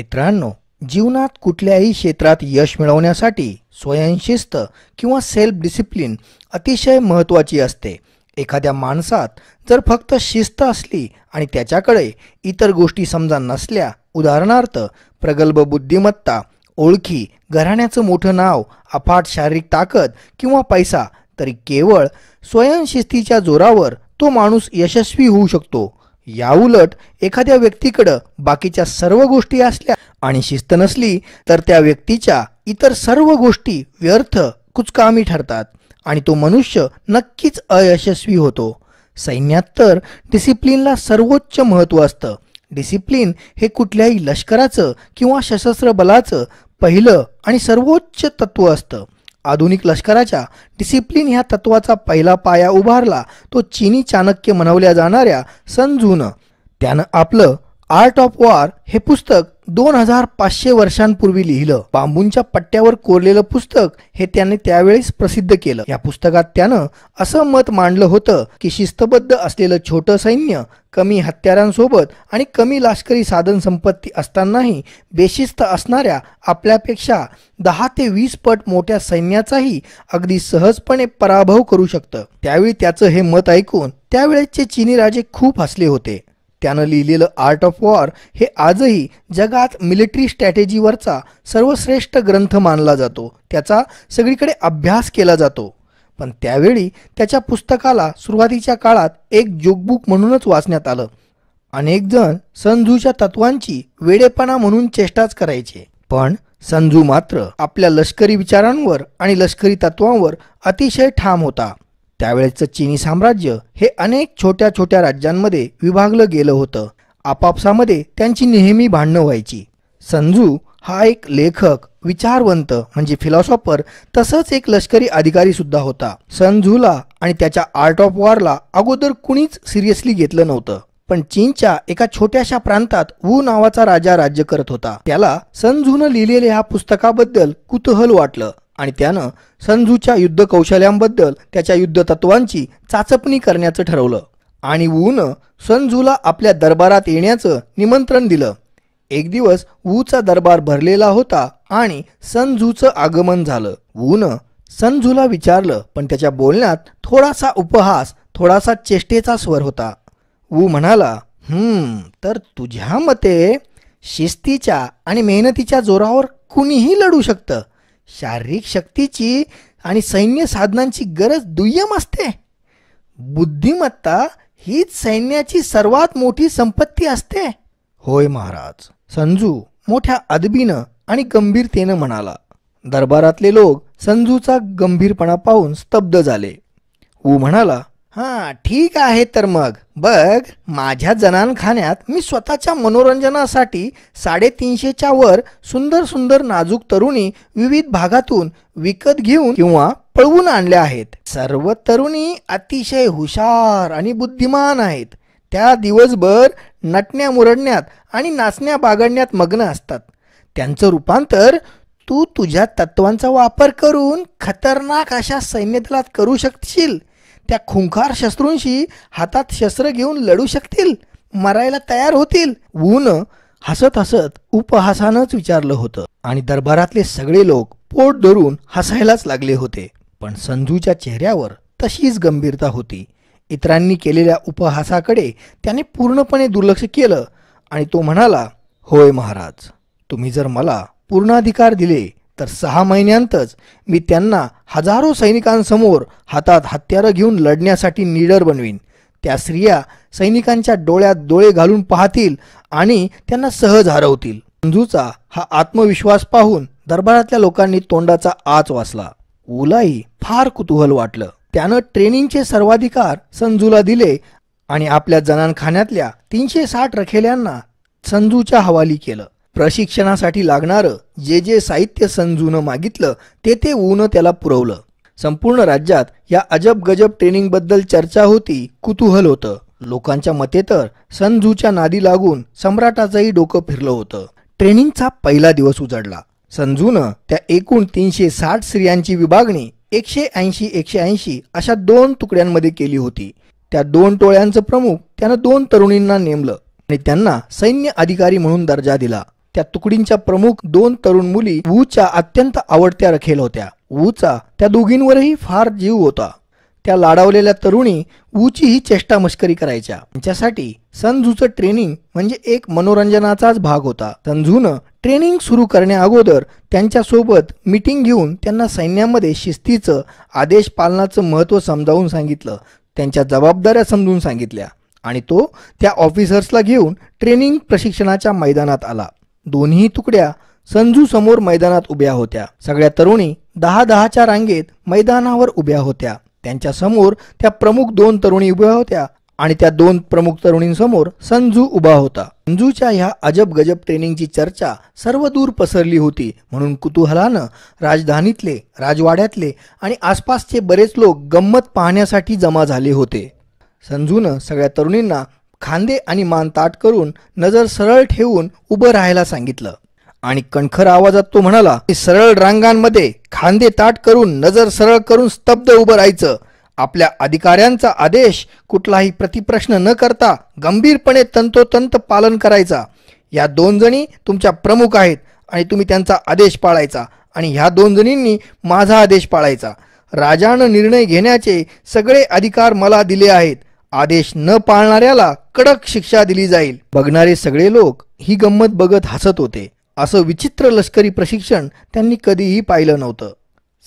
मित्रांनो जीवनात कुठल्याही क्षेत्रात यश मिळवण्यासाठी स्वयंशिस्त किंवा सेल्फ डिसिप्लिन अतिशय महत्त्वाची असते एखाद्या माणसात जर फक्त शिस्त असली आणि त्याच्याकडे इतर गोष्टी समजा नसल्या उदाहरणार्थ प्रगल्भ बुद्धिमत्ता ओळखी घराण्याचं मोठं नाव अफाट शारीरिक ताकद किंवा पैसा तरी केवळ स्वयंशिस्तीच्या जोरावर तो माणूस यशस्वी होऊ शकतो याउलट एखाद्या व्यक्तीकडं बाकीच्या सर्व गोष्टी असल्या आणि शिस्त नसली तर त्या व्यक्तीच्या इतर सर्व गोष्टी व्यर्थ कुचकामी ठरतात आणि तो मनुष्य नक्कीच अयशस्वी होतो सैन्यात तर डिसिप्लिनला सर्वोच्च महत्त्व असतं डिसिप्लिन हे कुठल्याही लष्कराचं किंवा सशस्त्र बलाचं पहिलं आणि सर्वोच्च तत्व असतं आधुनिक लष्कराच्या डिसिप्लिन ह्या तत्वाचा पहिला पाया उभारला तो चीनी चाणक्य म्हणवल्या जाणाऱ्या संजून त्यानं आपलं आर्ट ऑफ वॉर हे पुस्तक दोन हजार पाचशे वर्षांपूर्वी लिहिलं बांबूंच्या पट्ट्यावर कोरलेलं पुस्तक हे त्याने त्यावेळीच प्रसिद्ध केलं या पुस्तकात त्यानं असं मत मांडलं होतं की शिस्तबद्ध असलेलं छोटं सैन्य कमी हत्यारांसोबत आणि कमी लष्करी साधनसंपत्ती असतानाही बेशिस्त असणाऱ्या आपल्यापेक्षा दहा ते वीस पट मोठ्या सैन्याचाही अगदी सहजपणे पराभव करू शकतं त्यावेळी त्याचं हे मत ऐकून त्यावेळेचे चिनी राजे खूप हसले होते त्यानं लिहिलेलं आर्ट ऑफ वॉर हे आजही जगात मिलिटरी स्ट्रॅटेजीवरचा सर्वश्रेष्ठ ग्रंथ मानला जातो त्याचा सगळीकडे अभ्यास केला जातो पण त्यावेळी त्याच्या पुस्तकाला सुरुवातीच्या काळात एक जोगबुक म्हणूनच वाचण्यात आलं अनेकजण संजूच्या तत्वांची वेडेपणा म्हणून चेष्टाच करायचे पण संजू मात्र आपल्या लष्करी विचारांवर आणि लष्करी तत्वांवर अतिशय ठाम होता त्यावेळेचं चीनी साम्राज्य हे अनेक छोट्या छोट्या राज्यांमध्ये विभागलं गेलं होतं आपापसामध्ये त्यांची नेहमी भांडणं व्हायची संजू हा एक लेखक विचारवंत म्हणजे फिलॉसॉफर तसंच एक लष्करी अधिकारी सुद्धा होता संजूला आणि त्याच्या आर्ट ऑफ वॉरला अगोदर कुणीच सिरियसली घेतलं नव्हतं पण चीनच्या एका छोट्याशा प्रांतात वू नावाचा राजा राज्य करत होता त्याला संजून लिहिलेल्या ह्या पुस्तकाबद्दल कुतूहल वाटलं आणि त्यानं संजूच्या युद्ध कौशल्यांबद्दल त्याच्या युद्ध तत्वांची चाचपणी करण्याचं ठरवलं आणि वूनं संजूला आपल्या दरबारात येण्याचं निमंत्रण दिलं एक दिवस ऊचा दरबार भरलेला होता आणि संजूचं आगमन झालं ऊन संजूला विचारलं पण त्याच्या बोलण्यात थोडासा उपहास थोडासा चेष्टेचा स्वर होता वू म्हणाला हम्म तर तुझ्या मते शिस्तीच्या आणि मेहनतीच्या जोरावर कुणीही लढू शकतं शारीरिक शक्तीची आणि सैन्य साधनांची गरज दुय्यम असते बुद्धिमत्ता हीच सैन्याची सर्वात मोठी संपत्ती असते होय महाराज संजू मोठ्या अदबीनं आणि गंभीरतेनं म्हणाला दरबारातले लोक संजूचा गंभीरपणा पाहून स्तब्ध झाले ऊ म्हणाला हां ठीक आहे तर मग बघ माझ्या जनानखान्यात मी स्वतःच्या मनोरंजनासाठी साडेतीनशेच्या वर सुंदर सुंदर नाजूक तरुणी विविध भागातून विकत घेऊन किंवा पळवून आणल्या आहेत सर्व तरुणी अतिशय हुशार आणि बुद्धिमान आहेत त्या दिवसभर नटण्या मुरडण्यात आणि नाचण्या बागडण्यात मग्न असतात त्यांचं रूपांतर तू तुझ्या तत्वांचा वापर करून खतरनाक अशा सैन्यदलात करू शकशील त्या खुंखार शस्त्रूंशी हातात शस्त्र घेऊन लढू शकतील मरायला तयार होतील ऊन हसत हसत उपहासानंच विचारलं होतं आणि दरबारातले सगळे लोक पोट धरून हसायलाच लागले होते पण संजूच्या चेहऱ्यावर तशीच गंभीरता होती इतरांनी केलेल्या उपहासाकडे त्याने पूर्णपणे दुर्लक्ष केलं आणि तो म्हणाला होय महाराज तुम्ही जर मला पूर्णाधिकार दिले तर सहा महिन्यांतच मी त्यांना हजारो सैनिकांसमोर हातात हत्यार घेऊन लढण्यासाठी निडर बनवीन त्या स्त्रिया सैनिकांच्या डोळ्यात डोळे घालून पाहतील आणि त्यांना सहज हरवतील संजूचा हा आत्मविश्वास पाहून दरबारातल्या लोकांनी तोंडाचा आच वाचला उलाही फार कुतूहल वाटलं त्यानं ट्रेनिंगचे सर्वाधिकार संजूला दिले आणि आपल्या जनानखान्यातल्या तीनशे साठ रखेल्यांना संजूच्या हवाली केलं प्रशिक्षणासाठी लागणारं जे जे साहित्य संजूनं मागितलं ते ते ऊनं त्याला पुरवलं संपूर्ण राज्यात या अजब गजब ट्रेनिंगबद्दल चर्चा होती कुतूहल होतं लोकांच्या मते तर संजूच्या नादी लागून सम्राटाचंही डोकं फिरलं होतं ट्रेनिंगचा पहिला दिवस उजडला संजूनं त्या एकूण तीनशे साठ स्त्रियांची विभागणी एकशे ऐंशी एकशे ऐंशी अशा दोन तुकड्यांमध्ये केली होती त्या दोन टोळ्यांचं प्रमुख त्यानं दोन तरुणींना नेमलं आणि त्यांना सैन्य अधिकारी म्हणून दर्जा दिला त्या तुकडींच्या प्रमुख दोन तरुण मुली वूच्या अत्यंत आवडत्या रखेल होत्या वूचा त्या दोघींवरही फार जीव होता त्या लाडावलेल्या तरुणी ऊची ही चेष्टा मस्करी करायच्या त्यांच्यासाठी संजूचं ट्रेनिंग म्हणजे एक मनोरंजनाचाच भाग होता संजून ट्रेनिंग सुरू करण्या अगोदर त्यांच्यासोबत मीटिंग घेऊन त्यांना सैन्यामध्ये शिस्तीचं आदेश पालनाचं महत्त्व समजावून सांगितलं त्यांच्या जबाबदाऱ्या समजून सांगितल्या आणि तो त्या ऑफिसर्सला घेऊन ट्रेनिंग प्रशिक्षणाच्या मैदानात आला दोन्ही तुकड्या संजू समोर मैदानात उभ्या होत्या सगळ्या तरुणी दहा दहाच्या रांगेत मैदानावर उभ्या होत्या त्यांच्या समोर त्या प्रमुख दोन तरुणी उभ्या होत्या आणि त्या दोन प्रमुख तरुणींसमोर संजू उभा होता संजूच्या ह्या अजब गजब ट्रेनिंगची चर्चा सर्व दूर पसरली होती म्हणून कुतूहलानं राजधानीतले राजवाड्यातले आणि आसपासचे बरेच लोक गंमत पाहण्यासाठी जमा झाले होते संजून सगळ्या तरुणींना खांदे आणि मान ताट करून नजर सरळ ठेवून उभं राहायला सांगितलं आणि कणखर आवाजात तो म्हणाला की सरळ रांगांमध्ये खांदे ताट करून नजर सरळ करून स्तब्ध उभं राहायचं आपल्या अधिकाऱ्यांचा आदेश कुठलाही प्रतिप्रश्न न करता गंभीरपणे तंतोतंत पालन करायचा या दोन जणी तुमच्या प्रमुख आहेत आणि तुम्ही त्यांचा आदेश पाळायचा आणि ह्या दोन जणींनी माझा आदेश पाळायचा राजानं निर्णय घेण्याचे सगळे अधिकार मला दिले आहेत आदेश न पाळणाऱ्याला कडक शिक्षा दिली जाईल बघणारे सगळे लोक ही गंमत बघत हसत होते असं विचित्र लष्करी प्रशिक्षण त्यांनी कधीही पाहिलं नव्हतं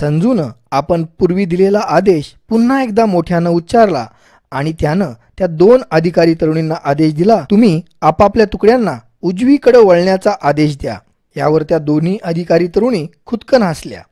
संजून आपण पूर्वी दिलेला आदेश पुन्हा एकदा मोठ्यानं उच्चारला आणि त्यानं त्या दोन अधिकारी तरुणींना आदेश दिला तुम्ही आपापल्या तुकड्यांना उजवीकडे वळण्याचा आदेश द्या यावर त्या दोन्ही अधिकारी तरुणी खुदकन हसल्या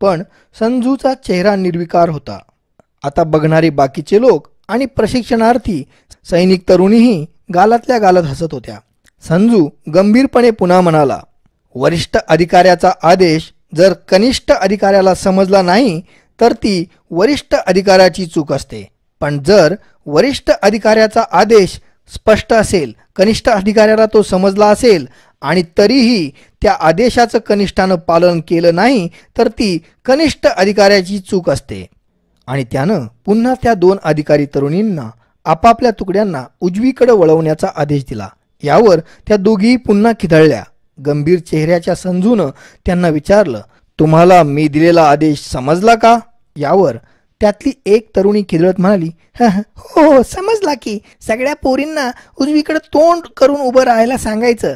पण संजूचा चेहरा निर्विकार होता आता बघणारे बाकीचे लोक आणि प्रशिक्षणार्थी सैनिक तरुणीही गालातल्या गालात हसत होत्या संजू गंभीरपणे पुन्हा म्हणाला वरिष्ठ अधिकाऱ्याचा आदेश जर कनिष्ठ अधिकाऱ्याला समजला नाही तर ती वरिष्ठ अधिकाऱ्याची चूक असते पण जर वरिष्ठ अधिकाऱ्याचा आदेश स्पष्ट असेल कनिष्ठ अधिकाऱ्याला तो समजला असेल आणि तरीही त्या आदेशाचं कनिष्ठानं पालन केलं नाही तर ती कनिष्ठ अधिकाऱ्याची चूक असते आणि त्यानं पुन्हा त्या दोन अधिकारी तरुणींना आपापल्या तुकड्यांना उजवीकडे वळवण्याचा आदेश दिला यावर त्या दोघी पुन्हा खिदळल्या गंभीर चेहऱ्याच्या संजून त्यांना विचारलं तुम्हाला मी दिलेला आदेश समजला का यावर त्यातली एक तरुणी खिदळत म्हणाली हो, हो समजला की सगळ्या पोरींना उजवीकडे तोंड करून उभं राहायला सांगायचं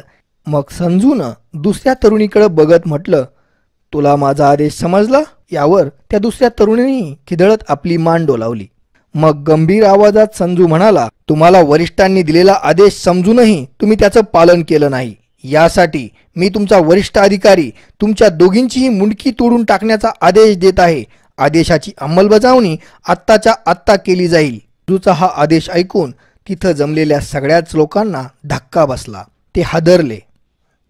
मग संजून दुसऱ्या तरुणीकडे बघत म्हटलं तुला माझा आदेश समजला यावर त्या दुसऱ्या तरुणींनी खिदळत आपली मान डोलावली मग गंभीर आवाजात संजू म्हणाला तुम्हाला वरिष्ठांनी दिलेला आदेश समजूनही तुम्ही त्याचं पालन केलं नाही यासाठी मी तुमचा वरिष्ठ अधिकारी तुमच्या दोघींचीही मुंडकी तोडून टाकण्याचा आदेश देत आहे आदेशाची अंमलबजावणी आत्ताच्या आत्ता केली जाईल संजूचा हा आदेश ऐकून तिथं जमलेल्या सगळ्याच लोकांना धक्का बसला ते हादरले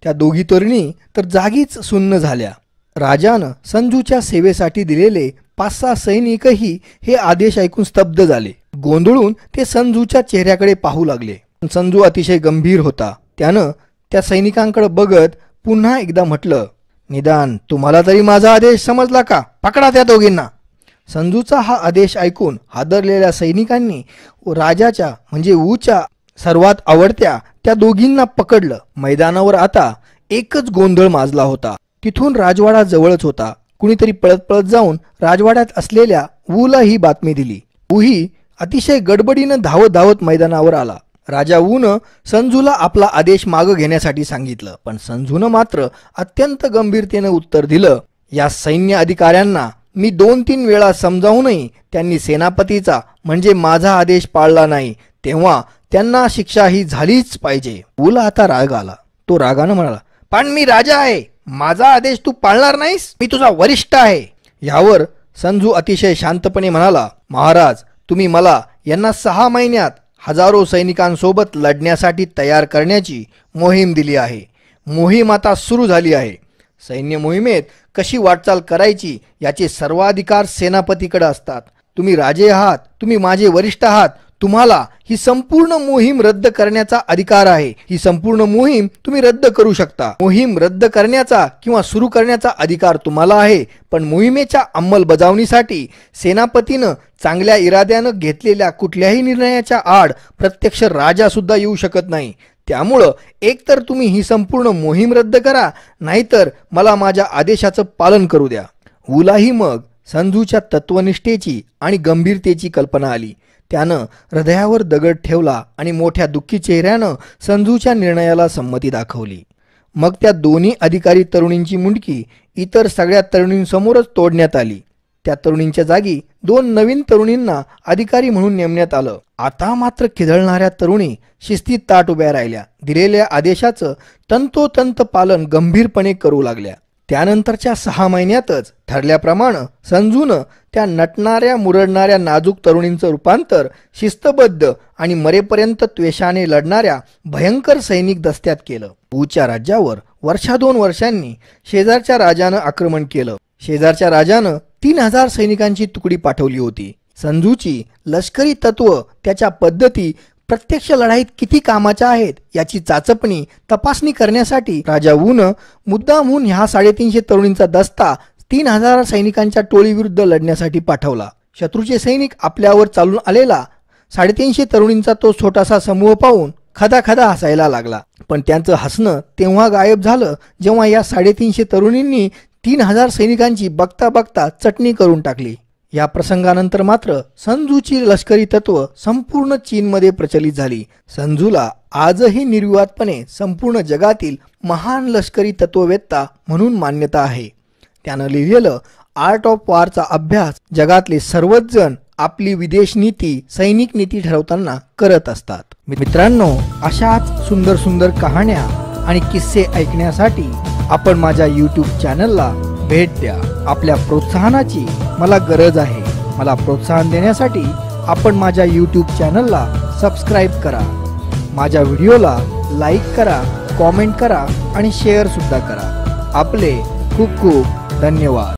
त्या दोघी तरुणी तर जागीच सुन्न झाल्या राजानं संजूच्या सेवेसाठी दिलेले पाच सहा सैनिकही हे आदेश ऐकून स्तब्ध झाले गोंधळून ते संजूच्या चेहऱ्याकडे पाहू लागले संजू अतिशय गंभीर होता त्यानं त्या सैनिकांकडे बघत पुन्हा एकदा म्हटलं निदान तुम्हाला तरी माझा आदेश समजला का पकडा त्या दोघींना संजूचा हा आदेश ऐकून हादरलेल्या सैनिकांनी राजाच्या म्हणजे ऊच्या सर्वात आवडत्या त्या दोघींना पकडलं मैदानावर आता एकच गोंधळ माजला होता तिथून राजवाडा जवळच होता कुणीतरी पळत पळत जाऊन राजवाड्यात असलेल्या वूला ही बातमी दिली वूही अतिशय गडबडीनं धावत धावत मैदानावर आला राजा वूनं संजूला आपला आदेश मागं घेण्यासाठी सांगितलं पण संजून मात्र अत्यंत गंभीरतेनं उत्तर दिलं या सैन्य अधिकाऱ्यांना मी दोन तीन वेळा समजावूनही त्यांनी सेनापतीचा म्हणजे माझा आदेश पाळला नाही तेव्हा त्यांना शिक्षा ही झालीच पाहिजे वूला आता राग आला तो रागानं म्हणाला पण मी राजा आहे माझा आदेश तू पाळणार नाहीस मी तुझा वरिष्ठ आहे यावर संजू अतिशय शांतपणे म्हणाला महाराज तुम्ही मला यांना सहा महिन्यात हजारो सैनिकांसोबत लढण्यासाठी तयार करण्याची मोहीम दिली आहे मोहीम आता सुरू झाली आहे सैन्य मोहिमेत कशी वाटचाल करायची याचे सर्वाधिकार सेनापतीकडे असतात तुम्ही राजे आहात तुम्ही माझे वरिष्ठ आहात तुम्हाला ही संपूर्ण मोहीम रद्द करण्याचा अधिकार आहे ही संपूर्ण मोहीम तुम्ही रद्द करू शकता मोहीम रद्द करण्याचा किंवा सुरू करण्याचा अधिकार तुम्हाला आहे पण मोहिमेच्या अंमलबजावणीसाठी सेनापतीनं चांगल्या इराद्यानं घेतलेल्या कुठल्याही निर्णयाच्या आड प्रत्यक्ष राजा सुद्धा येऊ शकत नाही त्यामुळं एकतर तुम्ही ही संपूर्ण मोहीम रद्द करा नाहीतर मला माझ्या आदेशाचं पालन करू द्या उलाही मग संजूच्या तत्वनिष्ठेची आणि गंभीरतेची कल्पना आली त्यानं हृदयावर दगड ठेवला आणि मोठ्या दुःखी चेहऱ्यानं संजूच्या निर्णयाला संमती दाखवली मग त्या दोन्ही अधिकारी तरुणींची मुंडकी इतर सगळ्या तरुणींसमोरच तोडण्यात आली त्या तरुणींच्या जागी दोन नवीन तरुणींना अधिकारी म्हणून नेमण्यात आलं आता मात्र खिदळणाऱ्या तरुणी शिस्तीत ताट उभ्या राहिल्या दिलेल्या आदेशाचं तंतोतंत पालन गंभीरपणे करू लागल्या त्यानंतरच्या सहा महिन्यातच ठरल्याप्रमाणे संजून त्या नटणाऱ्या मुरडणाऱ्या नाजूक तरुणींचं रूपांतर शिस्तबद्ध आणि मरेपर्यंत त्वेषाने लढणाऱ्या भयंकर सैनिक दस्त्यात केलं राज्यावर वर्षा दोन वर्षांनी शेजारच्या राजानं आक्रमण केलं शेजारच्या राजानं तीन हजार सैनिकांची तुकडी पाठवली होती संजूची लष्करी तत्व त्याच्या पद्धती प्रत्यक्ष लढाईत किती कामाच्या आहेत याची चाचपणी तपासणी करण्यासाठी राजा ऊन मुद्दामहून ह्या साडेतीनशे तरुणींचा दस्ता तीन हजार सैनिकांच्या टोळीविरुद्ध लढण्यासाठी पाठवला शत्रूचे सैनिक आपल्यावर चालून आलेला साडेतीनशे तरुणींचा तो छोटासा समूह पाहून खदाखदा हसायला लागला पण त्यांचं हसणं तेव्हा गायब झालं जेव्हा या साडेतीनशे तरुणींनी तीन हजार सैनिकांची बघता बघता चटणी करून टाकली या प्रसंगानंतर मात्र संजूची लष्करी तत्व संपूर्ण चीनमध्ये प्रचलित झाली संजूला आजही निर्विवादपणे संपूर्ण जगातील महान लष्करी तत्ववेत्ता म्हणून मान्यता आहे त्यानं लिहिलेलं आर्ट ऑफ वॉरचा अभ्यास जगातले सर्वच जण आपली विदेश नीती सैनिक नीती ठरवताना करत असतात मित्रांनो अशाच सुंदर सुंदर कहाण्या आणि किस्से ऐकण्यासाठी आपण माझ्या यूट्यूब चॅनलला भेट द्या आपल्या प्रोत्साहनाची मला गरज आहे मला प्रोत्साहन देण्यासाठी आपण माझ्या यूट्यूब चॅनलला सबस्क्राईब करा माझ्या व्हिडिओला लाईक करा कॉमेंट करा आणि शेअरसुद्धा करा आपले खूप खूप धन्यवाद